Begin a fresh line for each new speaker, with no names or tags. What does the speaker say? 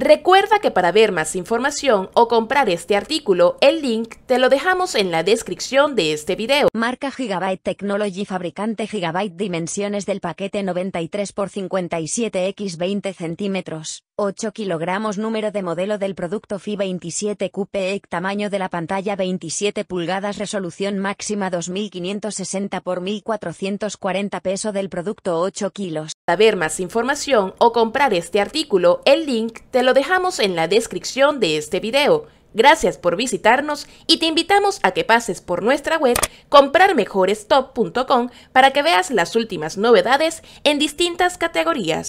Recuerda que para ver más información o comprar este artículo, el link te lo dejamos en la descripción de este video. Marca Gigabyte Technology Fabricante
Gigabyte Dimensiones del paquete 93 x 57 x 20 centímetros. 8 kilogramos número de modelo del producto FI 27 QPEC tamaño de la pantalla 27 pulgadas resolución máxima 2560 x 1440
peso del producto 8 kilos. Para ver más información o comprar este artículo, el link te lo dejamos en la descripción de este video. Gracias por visitarnos y te invitamos a que pases por nuestra web comprarmejorestop.com para que veas las últimas novedades en distintas categorías.